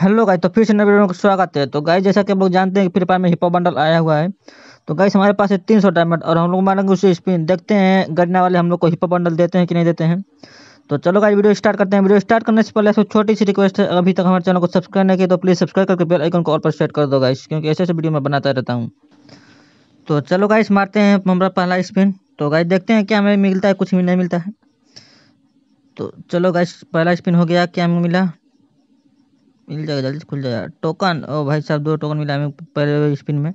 hello guys तो फिर से नए वीडियो में स्वागत है तो गाइस जैसा कि हम लोग जानते हैं कि फ्री फायर में हिपो बंडल आया हुआ है तो गाइस हमारे पास है तीन सौ डायमंड और हम लोग मारेंगे उसे स्पिन देखते हैं गन्ना वाले हम लोग को हिपो बंडल देते हैं कि नहीं देते हैं तो चलो गाइस वीडियो स्टार्ट करते हैं वीडियो स्टार्ट करने से पहले ऐसा छोटी सी रिक्वेस्ट है अभी तक हमारे चैनल को सब्सक्राइब नहीं किया तो प्लीज़ सब्सक्राइब करके बेल आइकन को ऑल पर सेट कर दो गाइस क्योंकि ऐसे ऐसे वीडियो मैं बनाता रहता हूँ तो चलो गाइस मारते हैं हमारा पहला स्पिन तो गाइस देखते हैं क्या हमें मिलता है कुछ भी नहीं मिलता है तो चलो गाइस पहला स्पिन हो गया क्या मिला मिल जाएगा जल्दी खुल जाएगा टोकन ओ भाई साहब दो टोकन मिला हमें पहले स्पिन में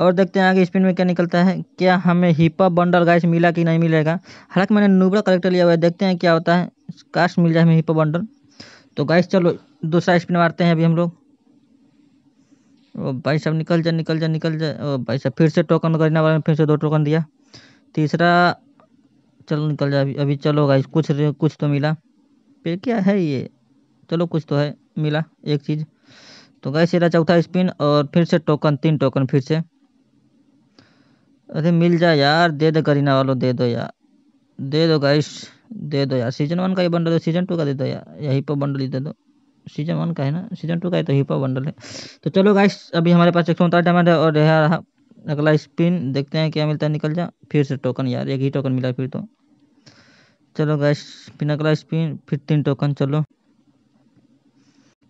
और देखते हैं आगे स्पिन में क्या निकलता है क्या हमें हिपा बंडल गाइस मिला कि नहीं मिलेगा हालांकि मैंने नूबरा कलेक्टर लिया हुआ है देखते हैं क्या होता है कास्ट मिल जाए हमें हिपा बंडल तो गाइस चलो दूसरा स्पिन मारते हैं अभी हम लोग ओ भाई साहब निकल जाए निकल जाए निकल जाए ओ भाई साहब फिर से टोकन करीना वाले फिर से दो टोकन दिया तीसरा चलो निकल जाए अभी अभी चलो गाइस कुछ कुछ तो मिला फिर क्या है ये चलो कुछ तो है मिला एक चीज़ तो गैस ये रहा चौथा स्पिन और फिर से टोकन तीन टोकन फिर से अरे मिल जाए यार दे दो करीना वालों दे दो यार दे दो गैस दे दो यार सीजन वन का ये बंडल है सीजन टू का दे दो यार या हिपो बंडल ही दे दो सीजन वन का है ना सीजन टू का है तो हिपो बंडल है तो चलो गाइस अभी हमारे पास एक सौ उनतालीस डायमंड है और यहाँ रहा अगला स्पिन देखते हैं क्या मिलता है निकल जा फिर से टोकन यार एक ही टोकन मिला फिर तो चलो गैस फिर अगला स्पिन फिर तीन टोकन चलो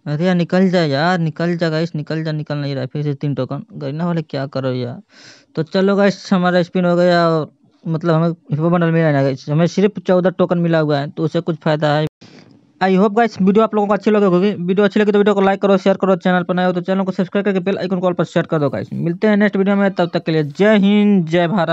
अरे यार निकल जा यार निकल जा गाइस निकल जा निकल नहीं रहा है फिर से तीन टोकन गरीना वाले क्या करो यार तो चलो गाइस हमारा स्पिन हो गया और मतलब हमें हिपो बंडल मिला ना गाइस हमें सिर्फ चौदह टोकन मिला हुआ है तो उससे कुछ फायदा है आई होप गाइस वीडियो आप लोगों को अच्छी लगे होगी वीडियो अच्छी लगी तो वीडियो को लाइक करो शेयर करो चैनल पर नए हो तो चैनल को सब्सक्राइब करके बेल आइकन कॉल पर शेयर कर दो गाइस मिलते हैं नेक्स्ट वीडियो में तब तक के लिए जय हिंद जय भारत